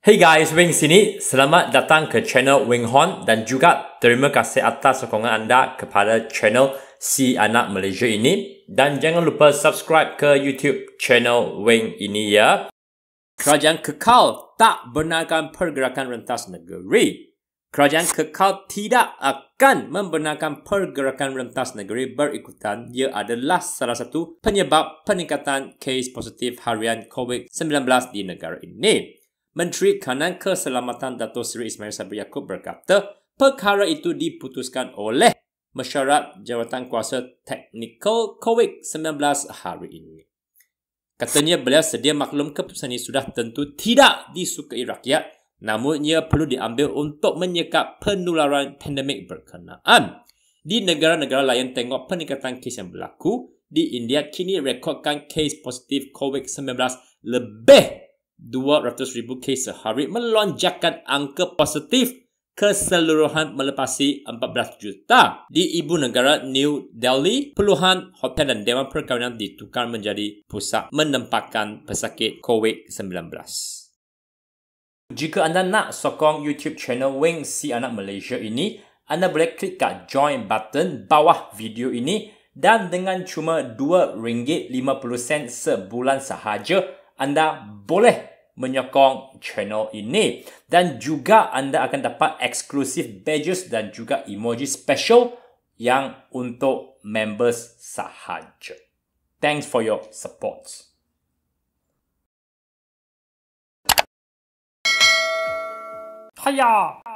Hey guys, Wing sini. Selamat datang ke channel Wing Horn dan juga terima kasih atas sokongan anda kepada channel Si Anak Malaysia ini. Dan jangan lupa subscribe ke YouTube channel Wing ini ya. Kerajaan kekal tak benarkan pergerakan rentas negeri. Kerajaan kekal tidak akan membenarkan pergerakan rentas negeri berikutan. Ia adalah salah satu penyebab peningkatan kes positif harian COVID-19 di negara ini. Menteri Kanan Keselamatan Dato' Seri Ismail Sabri Yaakob berkata, perkara itu diputuskan oleh mesyuarat Jawatan Kuasa Teknikal COVID-19 hari ini. Katanya beliau sedia maklum keputusan ini sudah tentu tidak disukai rakyat namun ia perlu diambil untuk menyekat penularan pandemik berkenaan. Di negara-negara lain tengok peningkatan kes yang berlaku, di India kini rekodkan kes positif COVID-19 lebih 200,000 kes sehari melonjakkan angka positif keseluruhan melepasi 14 juta. Di ibu negara New Delhi, puluhan hotel dan dewan perkahwinan ditukar menjadi pusat menempatkan pesakit COVID-19. Jika anda nak sokong YouTube channel Wing Si Anak Malaysia ini, anda boleh klik kat join button bawah video ini dan dengan cuma RM2.50 sebulan sahaja, anda boleh menyokong channel ini. Dan juga anda akan dapat eksklusif badges dan juga emoji special yang untuk members sahaja. Thanks for your support. Hiya!